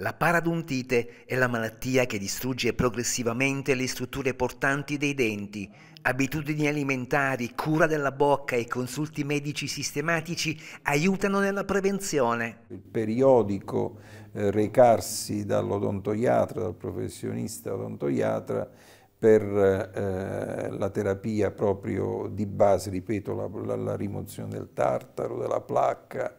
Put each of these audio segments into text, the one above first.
La paraduntite è la malattia che distrugge progressivamente le strutture portanti dei denti. Abitudini alimentari, cura della bocca e consulti medici sistematici aiutano nella prevenzione. Il periodico eh, recarsi dall'odontoiatra, dal professionista odontoiatra, per eh, la terapia proprio di base, ripeto, la, la, la rimozione del tartaro, della placca,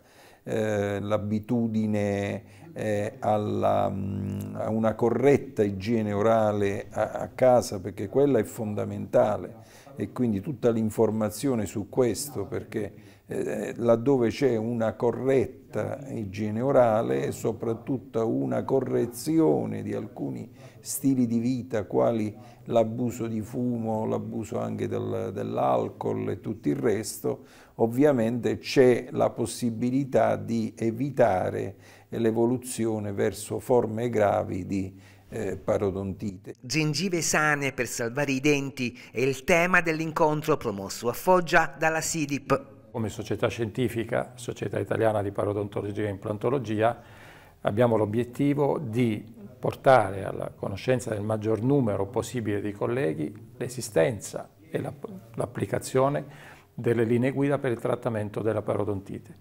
eh, l'abitudine eh, alla, mh, mm, a una corretta igiene orale a, a casa, perché quella è fondamentale e quindi tutta l'informazione su questo, perché eh, laddove c'è una corretta igiene orale e soprattutto una correzione di alcuni stili di vita quali l'abuso di fumo, l'abuso anche del, dell'alcol e tutto il resto, ovviamente c'è la possibilità di evitare l'evoluzione verso forme gravi di eh, parodontite. Gengive sane per salvare i denti è il tema dell'incontro promosso a Foggia dalla SIDIP. Come società scientifica, Società Italiana di Parodontologia e Implantologia, abbiamo l'obiettivo di portare alla conoscenza del maggior numero possibile di colleghi l'esistenza e l'applicazione delle linee guida per il trattamento della parodontite.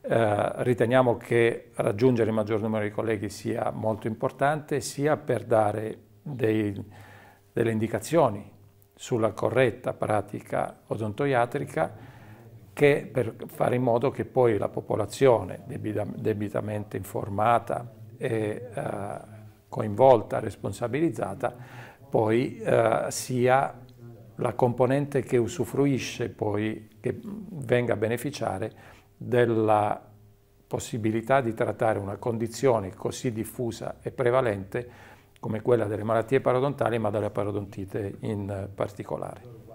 Eh, riteniamo che raggiungere il maggior numero di colleghi sia molto importante sia per dare dei, delle indicazioni sulla corretta pratica odontoiatrica che per fare in modo che poi la popolazione debitamente informata e eh, coinvolta, responsabilizzata, poi eh, sia la componente che usufruisce poi, che venga a beneficiare della possibilità di trattare una condizione così diffusa e prevalente come quella delle malattie parodontali, ma della parodontite in particolare.